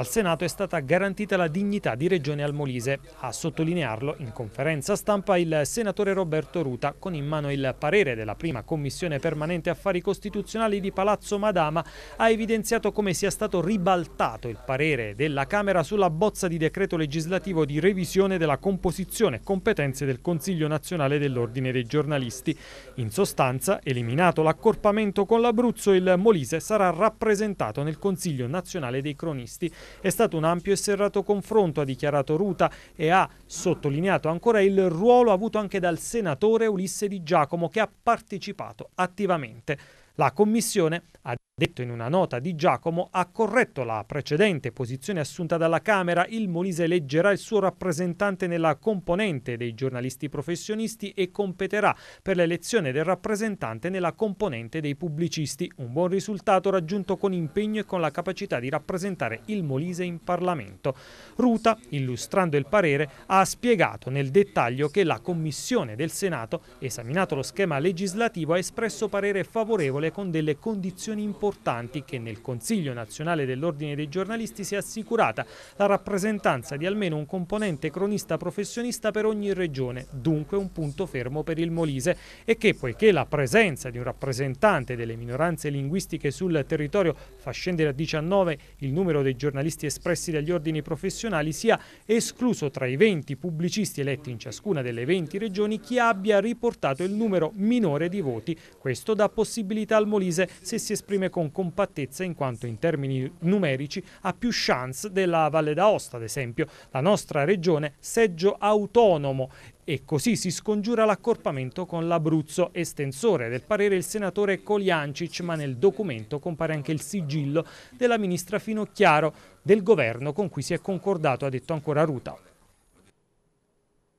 Al Senato è stata garantita la dignità di Regione al Molise. A sottolinearlo in conferenza stampa il senatore Roberto Ruta con in mano il parere della prima Commissione permanente affari costituzionali di Palazzo Madama ha evidenziato come sia stato ribaltato il parere della Camera sulla bozza di decreto legislativo di revisione della composizione e competenze del Consiglio nazionale dell'Ordine dei giornalisti. In sostanza, eliminato l'accorpamento con l'Abruzzo, il Molise sarà rappresentato nel Consiglio nazionale dei cronisti è stato un ampio e serrato confronto, ha dichiarato Ruta e ha sottolineato ancora il ruolo avuto anche dal senatore Ulisse Di Giacomo che ha partecipato attivamente. La Commissione ha detto in una nota di Giacomo, ha corretto la precedente posizione assunta dalla Camera, il Molise eleggerà il suo rappresentante nella componente dei giornalisti professionisti e competerà per l'elezione del rappresentante nella componente dei pubblicisti, un buon risultato raggiunto con impegno e con la capacità di rappresentare il Molise in Parlamento. Ruta, illustrando il parere, ha spiegato nel dettaglio che la Commissione del Senato, esaminato lo schema legislativo, ha espresso parere favorevole con delle condizioni importanti importanti che nel Consiglio nazionale dell'Ordine dei giornalisti si è assicurata la rappresentanza di almeno un componente cronista professionista per ogni regione, dunque un punto fermo per il Molise e che poiché la presenza di un rappresentante delle minoranze linguistiche sul territorio fa scendere a 19 il numero dei giornalisti espressi dagli ordini professionali sia escluso tra i 20 pubblicisti eletti in ciascuna delle 20 regioni chi abbia riportato il numero minore di voti. Questo dà possibilità al Molise se si esprime con con compattezza in quanto in termini numerici ha più chance della Valle d'Aosta, ad esempio, la nostra regione seggio autonomo e così si scongiura l'accorpamento con l'Abruzzo, estensore del parere il senatore Coliancic, ma nel documento compare anche il sigillo della ministra Finocchiaro del governo con cui si è concordato, ha detto ancora Ruta.